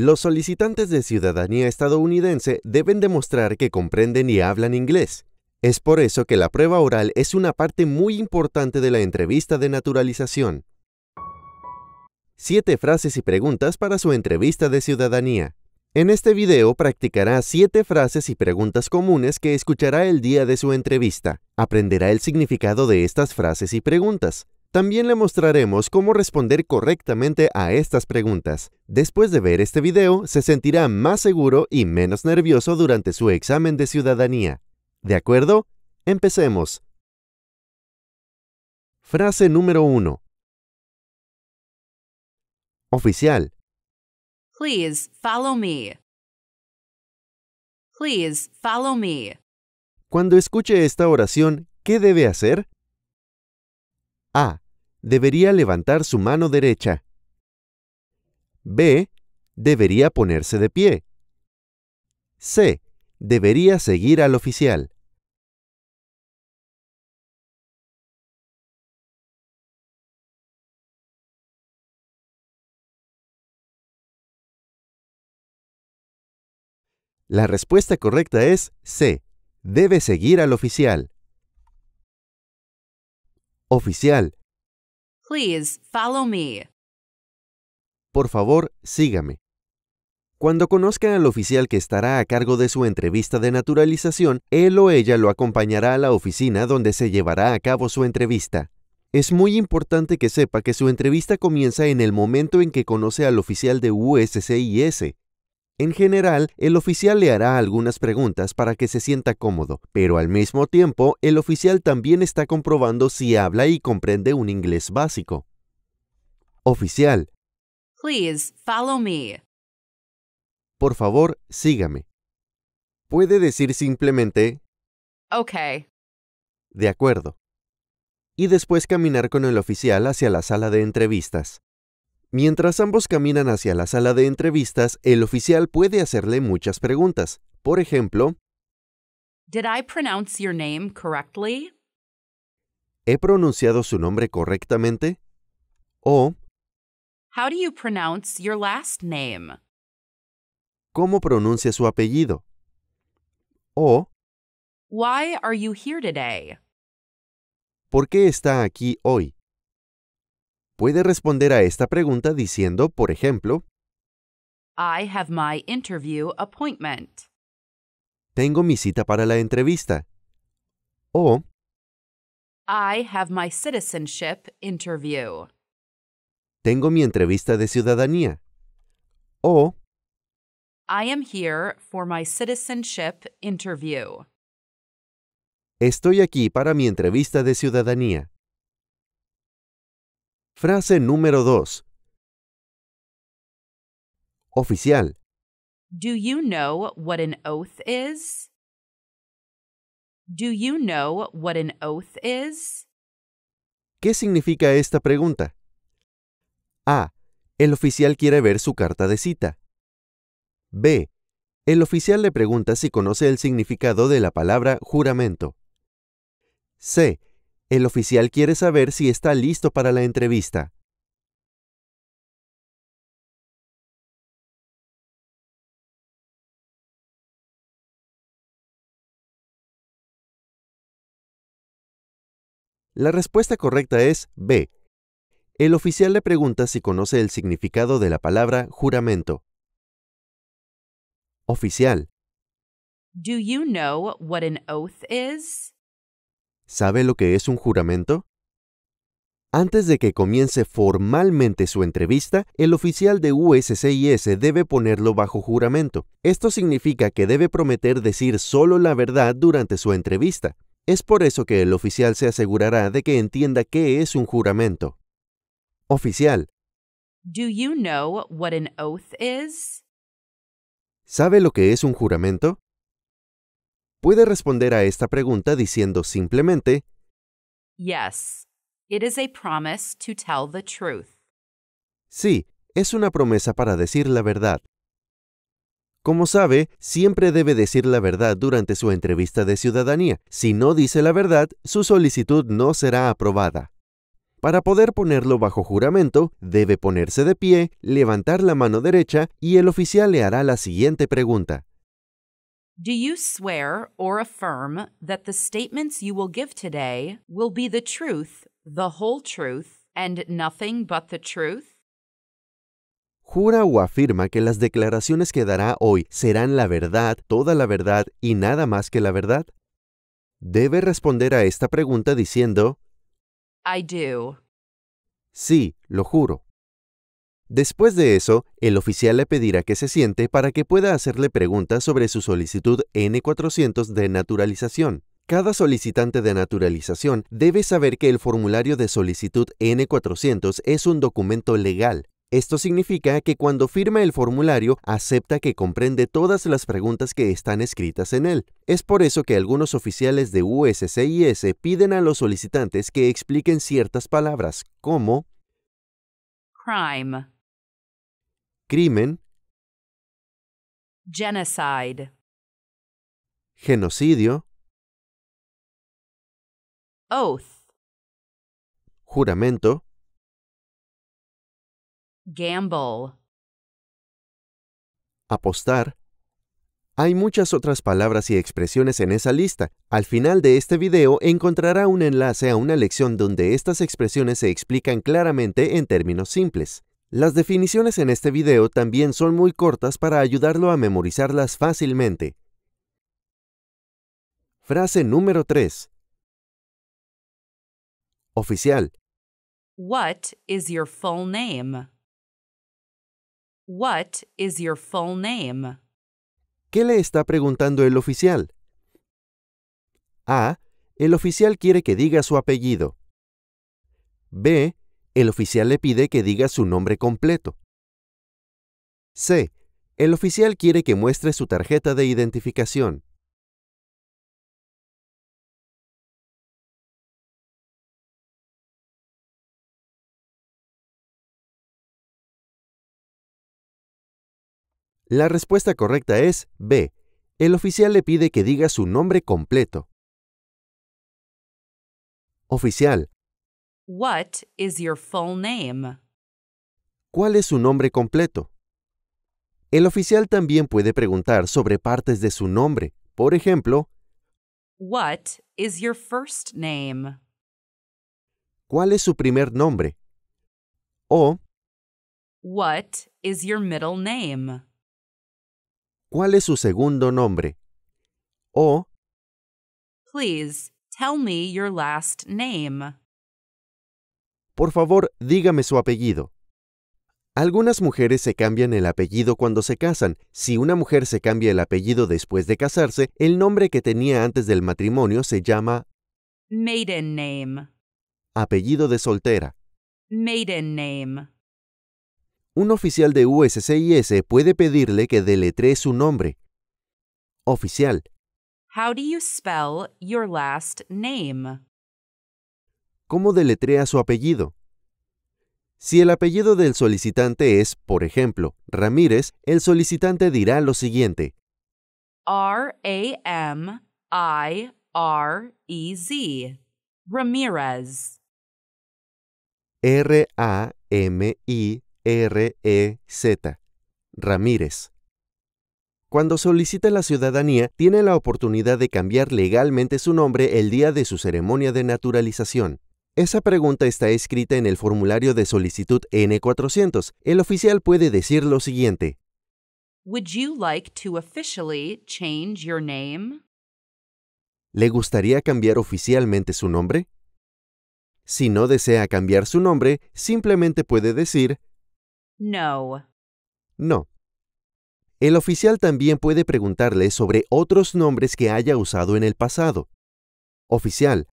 Los solicitantes de ciudadanía estadounidense deben demostrar que comprenden y hablan inglés. Es por eso que la prueba oral es una parte muy importante de la entrevista de naturalización. Siete frases y preguntas para su entrevista de ciudadanía. En este video practicará siete frases y preguntas comunes que escuchará el día de su entrevista. Aprenderá el significado de estas frases y preguntas. También le mostraremos cómo responder correctamente a estas preguntas. Después de ver este video, se sentirá más seguro y menos nervioso durante su examen de ciudadanía. ¿De acuerdo? Empecemos. Frase número 1. Oficial. Please follow me. Please follow me. Cuando escuche esta oración, ¿qué debe hacer? A. Debería levantar su mano derecha. B. Debería ponerse de pie. C. Debería seguir al oficial. La respuesta correcta es C. Debe seguir al oficial oficial. Por favor, sígame. Cuando conozca al oficial que estará a cargo de su entrevista de naturalización, él o ella lo acompañará a la oficina donde se llevará a cabo su entrevista. Es muy importante que sepa que su entrevista comienza en el momento en que conoce al oficial de USCIS. En general, el oficial le hará algunas preguntas para que se sienta cómodo, pero al mismo tiempo, el oficial también está comprobando si habla y comprende un inglés básico. Oficial. Please follow me. Por favor, sígame. Puede decir simplemente Ok. De acuerdo. Y después caminar con el oficial hacia la sala de entrevistas. Mientras ambos caminan hacia la sala de entrevistas, el oficial puede hacerle muchas preguntas. Por ejemplo, ¿He pronunciado su nombre correctamente? O ¿Cómo pronuncia su apellido? O Why are you here today? ¿Por qué está aquí hoy? puede responder a esta pregunta diciendo, por ejemplo, I have my interview appointment. Tengo mi cita para la entrevista. O I have my citizenship interview. Tengo mi entrevista de ciudadanía. O I am here for my citizenship interview. Estoy aquí para mi entrevista de ciudadanía. Frase número 2. Oficial. Do you know what an oath is? ¿Qué significa esta pregunta? A. El oficial quiere ver su carta de cita. B. El oficial le pregunta si conoce el significado de la palabra juramento. C. El oficial quiere saber si está listo para la entrevista. La respuesta correcta es B. El oficial le pregunta si conoce el significado de la palabra juramento. Oficial. Do you know what an oath is? ¿Sabe lo que es un juramento? Antes de que comience formalmente su entrevista, el oficial de USCIS debe ponerlo bajo juramento. Esto significa que debe prometer decir solo la verdad durante su entrevista. Es por eso que el oficial se asegurará de que entienda qué es un juramento. Oficial. ¿Sabe lo que es un juramento? puede responder a esta pregunta diciendo simplemente Yes, it is a promise to tell the truth. Sí, es una promesa para decir la verdad. Como sabe, siempre debe decir la verdad durante su entrevista de ciudadanía. Si no dice la verdad, su solicitud no será aprobada. Para poder ponerlo bajo juramento, debe ponerse de pie, levantar la mano derecha y el oficial le hará la siguiente pregunta. Do you swear affirm statements you will will be the truth, the whole truth, and nothing but the truth? Jura o afirma que las declaraciones que dará hoy serán la verdad, toda la verdad y nada más que la verdad. Debe responder a esta pregunta diciendo I do. Sí, lo juro. Después de eso, el oficial le pedirá que se siente para que pueda hacerle preguntas sobre su solicitud N400 de naturalización. Cada solicitante de naturalización debe saber que el formulario de solicitud N400 es un documento legal, esto significa que cuando firma el formulario acepta que comprende todas las preguntas que están escritas en él. Es por eso que algunos oficiales de USCIS piden a los solicitantes que expliquen ciertas palabras como crime, crimen, genocide, genocidio, oath, juramento, gamble, apostar. Hay muchas otras palabras y expresiones en esa lista. Al final de este video encontrará un enlace a una lección donde estas expresiones se explican claramente en términos simples. Las definiciones en este video también son muy cortas para ayudarlo a memorizarlas fácilmente. Frase número 3. Oficial. What is your full name? What is your full name? ¿Qué le está preguntando el oficial? A. El oficial quiere que diga su apellido. B. El oficial le pide que diga su nombre completo. C. El oficial quiere que muestre su tarjeta de identificación. La respuesta correcta es B. El oficial le pide que diga su nombre completo. Oficial, What is ¿Cuál es su nombre completo? El oficial también puede preguntar sobre partes de su nombre. Por ejemplo, What is your first name? ¿Cuál es su primer nombre? O What is your middle name? ¿Cuál es su segundo nombre? O Please tell me your last name. Por favor, dígame su apellido. Algunas mujeres se cambian el apellido cuando se casan. Si una mujer se cambia el apellido después de casarse, el nombre que tenía antes del matrimonio se llama Maiden name. Apellido de soltera. Maiden name. Un oficial de USCIS puede pedirle que deletree su nombre. Oficial. How do you spell your last name? ¿Cómo deletrea su apellido? Si el apellido del solicitante es, por ejemplo, Ramírez, el solicitante dirá lo siguiente. R-A-M-I-R-E-Z. Ramírez. R-A-M-I-R-E-Z. Ramírez. Cuando solicita la ciudadanía, tiene la oportunidad de cambiar legalmente su nombre el día de su ceremonia de naturalización. Esa pregunta está escrita en el formulario de solicitud N400. El oficial puede decir lo siguiente. Would you like to officially change your name? ¿Le gustaría cambiar oficialmente su nombre? Si no desea cambiar su nombre, simplemente puede decir No. No. El oficial también puede preguntarle sobre otros nombres que haya usado en el pasado. Oficial,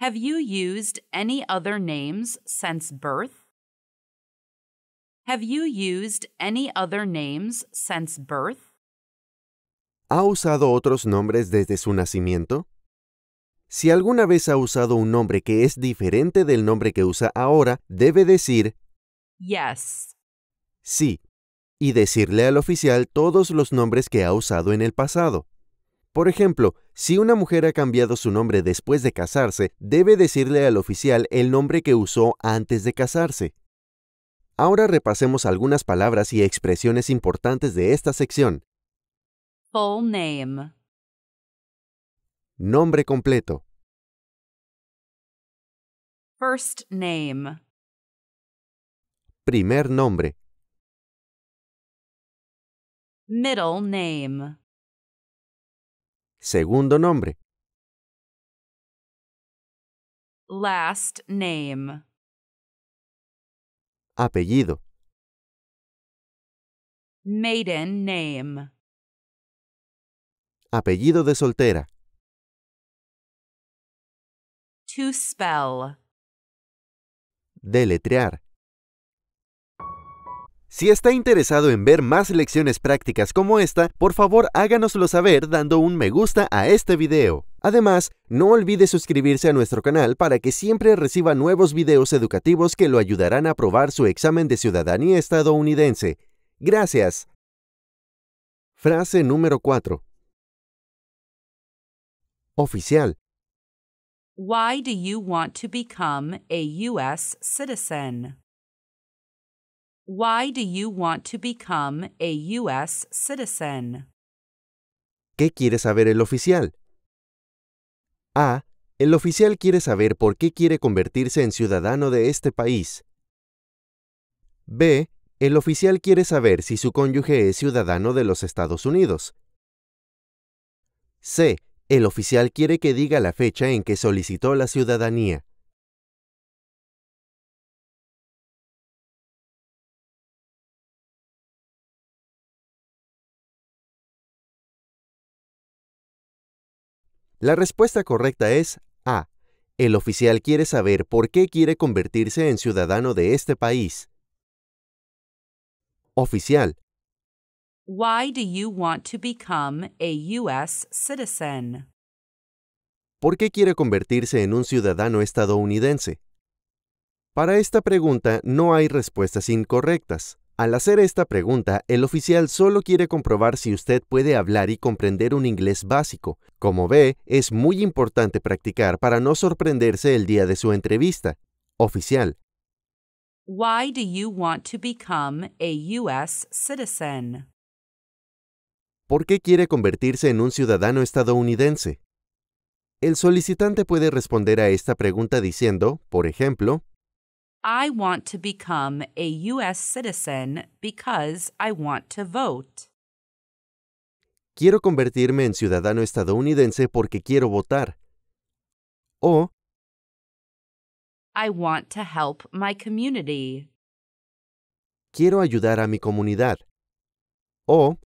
Have you used any other names since birth? Have you used any other names birth? ¿Ha usado otros nombres desde su nacimiento? Si alguna vez ha usado un nombre que es diferente del nombre que usa ahora, debe decir Yes. Sí. Y decirle al oficial todos los nombres que ha usado en el pasado. Por ejemplo, si una mujer ha cambiado su nombre después de casarse, debe decirle al oficial el nombre que usó antes de casarse. Ahora repasemos algunas palabras y expresiones importantes de esta sección. Full name. Nombre completo. First name. Primer nombre. Middle name. Segundo nombre. Last name. Apellido. Maiden name. Apellido de soltera. To spell. Deletrear. Si está interesado en ver más lecciones prácticas como esta, por favor háganoslo saber dando un me gusta a este video. Además, no olvide suscribirse a nuestro canal para que siempre reciba nuevos videos educativos que lo ayudarán a aprobar su examen de ciudadanía estadounidense. Gracias. Frase número 4. Oficial. Why do you want to become a US citizen? ¿Qué quiere saber el oficial? A. El oficial quiere saber por qué quiere convertirse en ciudadano de este país. B. El oficial quiere saber si su cónyuge es ciudadano de los Estados Unidos. C. El oficial quiere que diga la fecha en que solicitó la ciudadanía. La respuesta correcta es A. El oficial quiere saber por qué quiere convertirse en ciudadano de este país. Oficial. Why do you want to become a citizen? ¿Por qué quiere convertirse en un ciudadano estadounidense? Para esta pregunta no hay respuestas incorrectas. Al hacer esta pregunta, el oficial solo quiere comprobar si usted puede hablar y comprender un inglés básico. Como ve, es muy importante practicar para no sorprenderse el día de su entrevista. Oficial. Why do you want to become a citizen? ¿Por qué quiere convertirse en un ciudadano estadounidense? El solicitante puede responder a esta pregunta diciendo, por ejemplo, I want to become a U.S. citizen because I want to vote. Quiero convertirme en ciudadano estadounidense porque quiero votar. O I want to help my community. Quiero ayudar a mi comunidad. O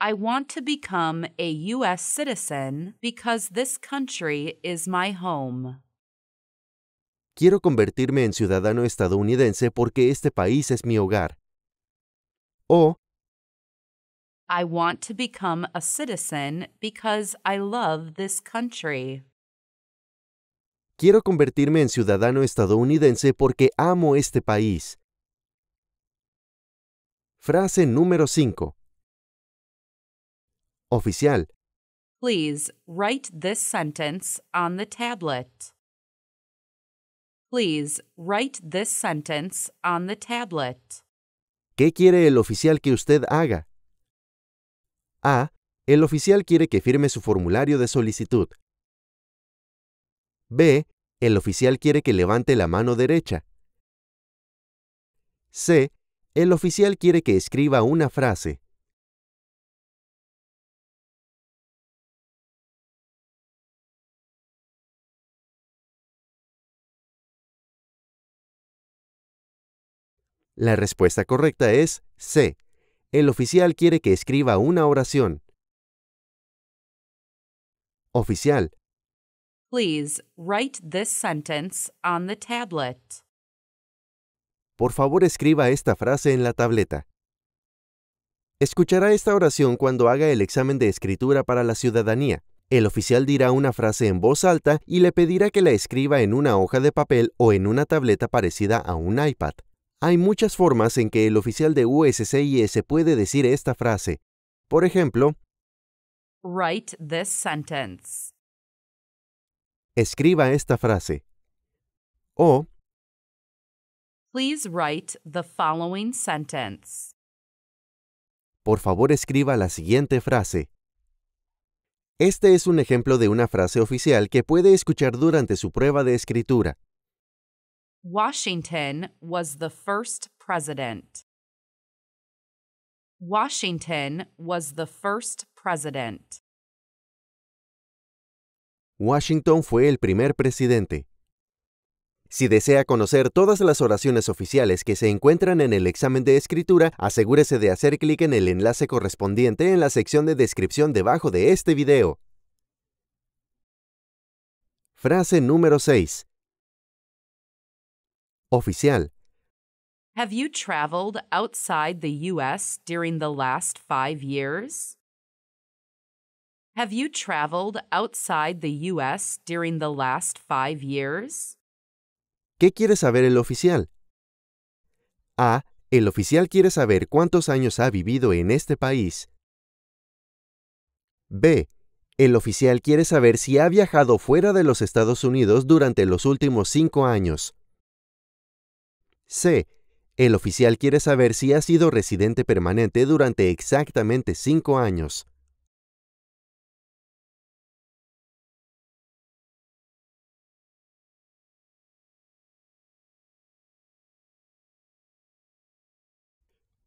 I want to become a U.S. citizen because this country is my home. Quiero convertirme en ciudadano estadounidense porque este país es mi hogar. O I want to become a citizen because I love this country. Quiero convertirme en ciudadano estadounidense porque amo este país. Frase número 5. Oficial. Please write this sentence on the tablet. Please write this sentence on the tablet. ¿Qué quiere el oficial que usted haga? A. El oficial quiere que firme su formulario de solicitud. B. El oficial quiere que levante la mano derecha. C. El oficial quiere que escriba una frase. La respuesta correcta es C. El oficial quiere que escriba una oración. Oficial. Please write this sentence on the tablet. Por favor, escriba esta frase en la tableta. Escuchará esta oración cuando haga el examen de escritura para la ciudadanía. El oficial dirá una frase en voz alta y le pedirá que la escriba en una hoja de papel o en una tableta parecida a un iPad. Hay muchas formas en que el oficial de USCIS puede decir esta frase. Por ejemplo, Write this sentence. Escriba esta frase. O Please write the following sentence. Por favor, escriba la siguiente frase. Este es un ejemplo de una frase oficial que puede escuchar durante su prueba de escritura. Washington was the first president. Washington was the first president. Washington fue el primer presidente. Si desea conocer todas las oraciones oficiales que se encuentran en el examen de escritura, asegúrese de hacer clic en el enlace correspondiente en la sección de descripción debajo de este video. Frase número 6 oficial. Have you traveled outside the US during the last five years? Have you traveled outside the US during the last years? ¿Qué quiere saber el oficial? A. El oficial quiere saber cuántos años ha vivido en este país. B. El oficial quiere saber si ha viajado fuera de los Estados Unidos durante los últimos cinco años. C. El oficial quiere saber si ha sido residente permanente durante exactamente cinco años.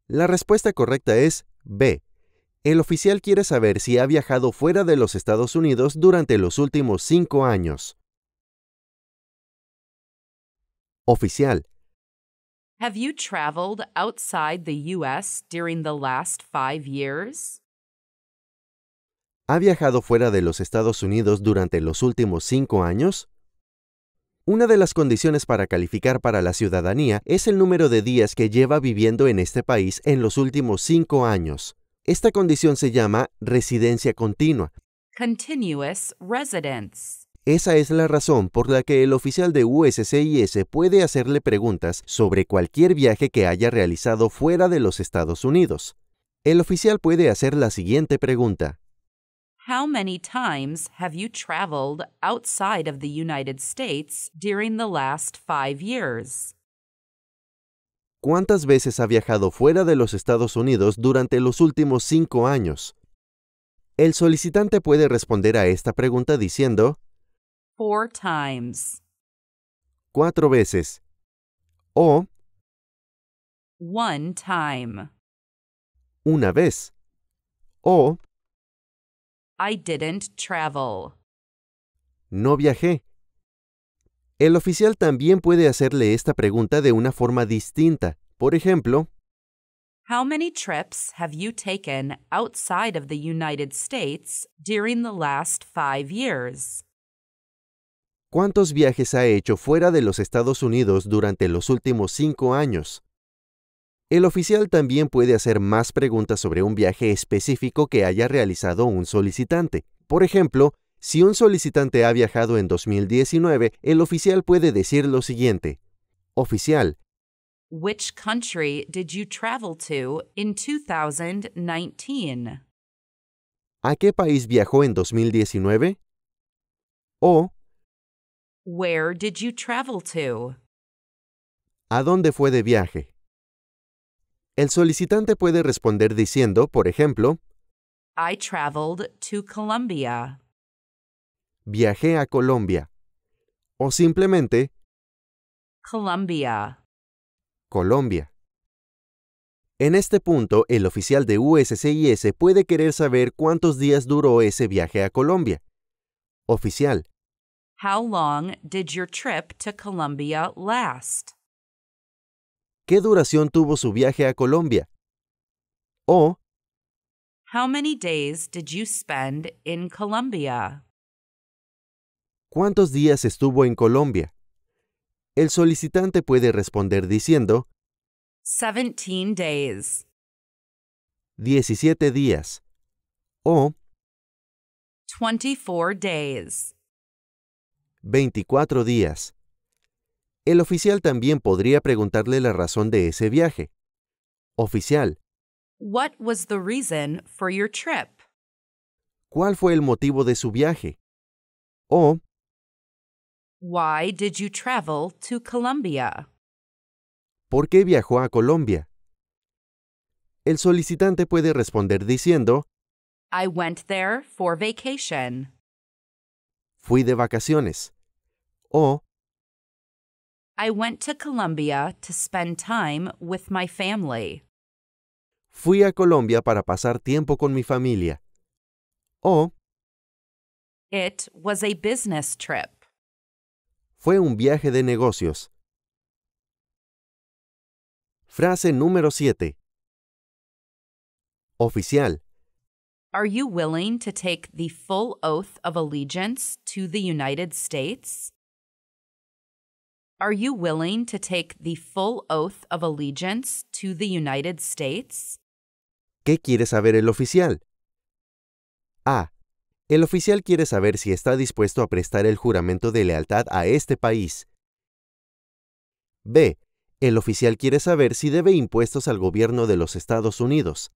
La respuesta correcta es B. El oficial quiere saber si ha viajado fuera de los Estados Unidos durante los últimos cinco años. Oficial, Have ¿Ha viajado fuera de los Estados Unidos durante los últimos cinco años? Una de las condiciones para calificar para la ciudadanía es el número de días que lleva viviendo en este país en los últimos cinco años. Esta condición se llama residencia continua. Continuous residence. Esa es la razón por la que el oficial de USCIS puede hacerle preguntas sobre cualquier viaje que haya realizado fuera de los Estados Unidos. El oficial puede hacer la siguiente pregunta. How many times have you traveled outside of the United States during the last years? ¿Cuántas veces ha viajado fuera de los Estados Unidos durante los últimos cinco años? El solicitante puede responder a esta pregunta diciendo four times. Cuatro veces. O one time. Una vez. O I didn't travel. No viajé. El oficial también puede hacerle esta pregunta de una forma distinta. Por ejemplo, How many trips have you taken outside of the United States during the last five years? ¿Cuántos viajes ha hecho fuera de los Estados Unidos durante los últimos cinco años? El oficial también puede hacer más preguntas sobre un viaje específico que haya realizado un solicitante. Por ejemplo, si un solicitante ha viajado en 2019, el oficial puede decir lo siguiente. Oficial. ¿A qué país viajó en 2019? O ¿A dónde fue de viaje? El solicitante puede responder diciendo, por ejemplo, I traveled to Colombia. Viajé a Colombia. O simplemente, Colombia. Colombia. En este punto, el oficial de USCIS puede querer saber cuántos días duró ese viaje a Colombia. Oficial, How long did your trip to Colombia last? ¿Qué duración tuvo su viaje a Colombia? O How many days did you spend in Colombia? ¿Cuántos días estuvo en Colombia? El solicitante puede responder diciendo 17 days. 17 días. O 24 days. 24 días. El oficial también podría preguntarle la razón de ese viaje. Oficial. What was the reason for your trip? ¿Cuál fue el motivo de su viaje? O Why did you travel to Colombia? ¿Por qué viajó a Colombia? El solicitante puede responder diciendo I went there for vacation. Fui de vacaciones. O I went to Colombia to spend time with my family. Fui a Colombia para pasar tiempo con mi familia. O It was a business trip. Fue un viaje de negocios. Frase número 7. Oficial. Are you willing to take the full oath of allegiance to the United States? Are you willing to take the full oath of allegiance to the United States? ¿Qué quiere saber el oficial? A. El oficial quiere saber si está dispuesto a prestar el juramento de lealtad a este país. B. El oficial quiere saber si debe impuestos al gobierno de los Estados Unidos.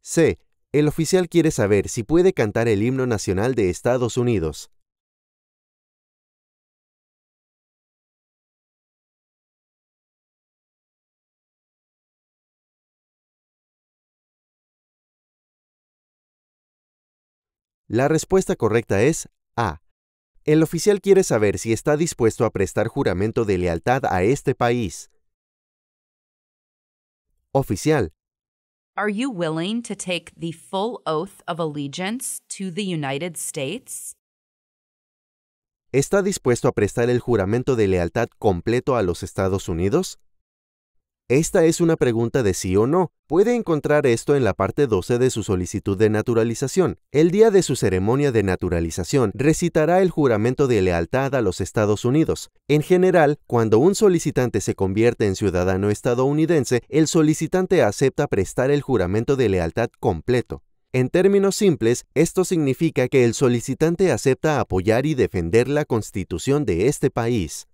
C. El oficial quiere saber si puede cantar el himno nacional de Estados Unidos. La respuesta correcta es A. El oficial quiere saber si está dispuesto a prestar juramento de lealtad a este país. Oficial, Are you willing to take the full oath of allegiance to the United States? ¿Está dispuesto a prestar el juramento de lealtad completo a los Estados Unidos? Esta es una pregunta de sí o no. Puede encontrar esto en la parte 12 de su solicitud de naturalización. El día de su ceremonia de naturalización recitará el juramento de lealtad a los Estados Unidos. En general, cuando un solicitante se convierte en ciudadano estadounidense, el solicitante acepta prestar el juramento de lealtad completo. En términos simples, esto significa que el solicitante acepta apoyar y defender la constitución de este país.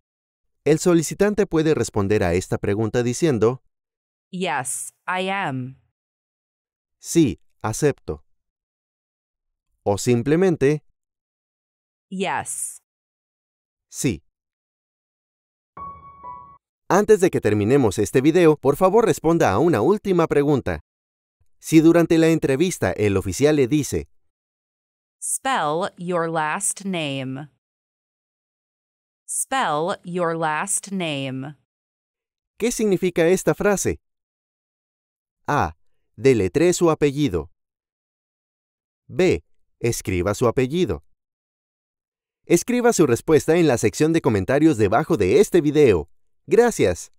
El solicitante puede responder a esta pregunta diciendo Yes, I am. Sí, acepto. O simplemente Yes. Sí. Antes de que terminemos este video, por favor responda a una última pregunta. Si durante la entrevista el oficial le dice Spell your last name. Spell your last name. ¿Qué significa esta frase? A. Deletré su apellido. B. Escriba su apellido. Escriba su respuesta en la sección de comentarios debajo de este video. Gracias.